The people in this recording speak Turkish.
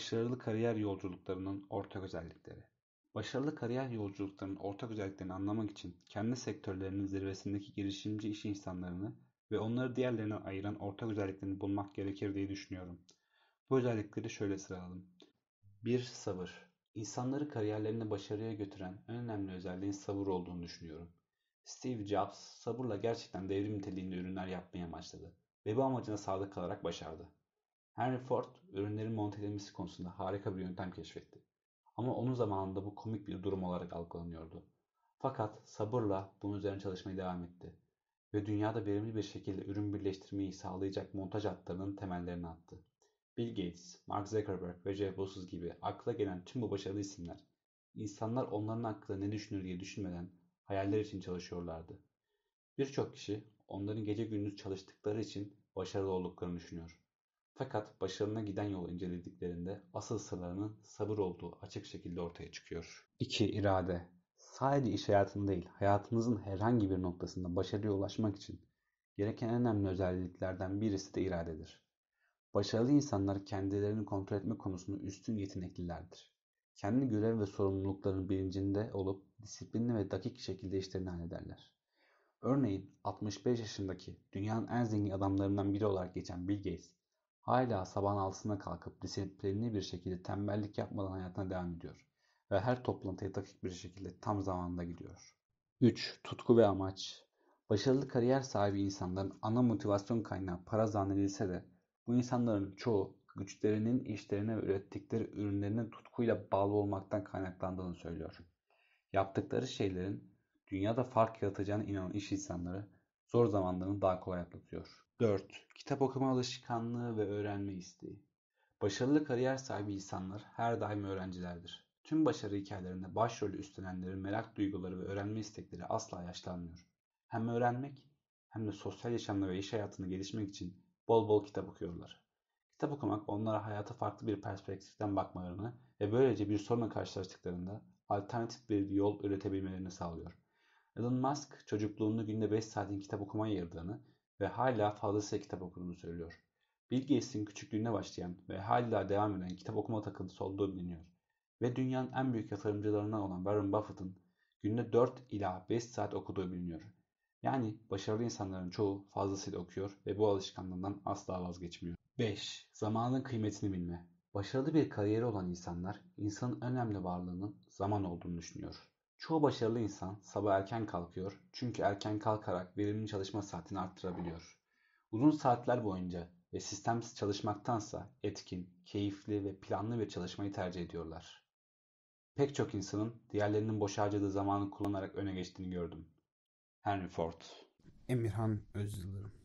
Başarılı kariyer yolculuklarının ortak özellikleri. Başarılı kariyer yolculuklarının ortak özelliklerini anlamak için kendi sektörlerinin zirvesindeki girişimci iş insanlarını ve onları diğerlerinden ayıran ortak özelliklerini bulmak gerekir diye düşünüyorum. Bu özellikleri şöyle sıraladım. 1. Sabır. İnsanları kariyerlerine başarıya götüren en önemli özelliğin sabır olduğunu düşünüyorum. Steve Jobs sabırla gerçekten devrim niteliğinde ürünler yapmaya başladı ve bu amacına sadık kalarak başardı. Henry Ford ürünlerin monte edilmesi konusunda harika bir yöntem keşfetti. Ama onun zamanında bu komik bir durum olarak algılanıyordu. Fakat sabırla bunun üzerine çalışmaya devam etti ve dünyada verimli bir şekilde ürün birleştirmeyi sağlayacak montaj hatlarının temellerini attı. Bill Gates, Mark Zuckerberg ve Jeff Bezos gibi akla gelen tüm bu başarılı isimler, insanlar onların hakkında ne düşünür diye düşünmeden hayaller için çalışıyorlardı. Birçok kişi onların gece gündüz çalıştıkları için başarılı olduklarını düşünüyor. Fakat başarına giden yolu incelediklerinde asıl sırlarının sabır olduğu açık şekilde ortaya çıkıyor. 2. İrade Sadece iş hayatında değil, hayatınızın herhangi bir noktasında başarıya ulaşmak için gereken en önemli özelliklerden birisi de iradedir. Başarılı insanlar kendilerini kontrol etme konusunda üstün yeteneklilerdir. Kendi görev ve sorumluluklarının bilincinde olup disiplinli ve dakik şekilde işlerini hallederler. Örneğin 65 yaşındaki dünyanın en zengin adamlarından biri olarak geçen Bill Gates, Hala sabahın altısına kalkıp disiplinli bir şekilde tembellik yapmadan hayatına devam ediyor ve her toplantıya takip bir şekilde tam zamanında gidiyor. 3. Tutku ve amaç Başarılı kariyer sahibi insanların ana motivasyon kaynağı para zannedilse de bu insanların çoğu güçlerinin işlerine ve ürettikleri ürünlerine tutkuyla bağlı olmaktan kaynaklandığını söylüyor. Yaptıkları şeylerin dünyada fark yaratacağına inanan iş insanları zor zamanlarını daha kolay atlatıyor. 4. Kitap okuma alışkanlığı ve öğrenme isteği. Başarılı kariyer sahibi insanlar her daim öğrencilerdir. Tüm başarı hikayelerinde başrolü üstlenenlerin merak duyguları ve öğrenme istekleri asla yaşlanmıyor. Hem öğrenmek hem de sosyal yaşamda ve iş hayatını gelişmek için bol bol kitap okuyorlar. Kitap okumak onlara hayata farklı bir perspektiften bakmalarını ve böylece bir sorunla karşılaştıklarında alternatif bir yol üretebilmelerini sağlıyor. Elon Musk çocukluğunu günde 5 saatin kitap okumaya ayırdığını ve hala fazlasıyla kitap okuduğunu söylüyor. Bill Gates'in küçüklüğüne başlayan ve hala devam eden kitap okuma takıntısı olduğu biliniyor. Ve dünyanın en büyük yatırımcılarından olan Warren Buffett'ın günde 4 ila 5 saat okuduğu biliniyor. Yani başarılı insanların çoğu fazlasıyla okuyor ve bu alışkanlığından asla vazgeçmiyor. 5. Zamanın kıymetini bilme. Başarılı bir kariyeri olan insanlar insanın önemli varlığının zaman olduğunu düşünüyor. Çoğu başarılı insan sabah erken kalkıyor çünkü erken kalkarak verimli çalışma saatini arttırabiliyor. Uzun saatler boyunca ve sistemsiz çalışmaktansa etkin, keyifli ve planlı bir çalışmayı tercih ediyorlar. Pek çok insanın diğerlerinin boş harcadığı zamanı kullanarak öne geçtiğini gördüm. Henry Ford Emirhan Özyıldırım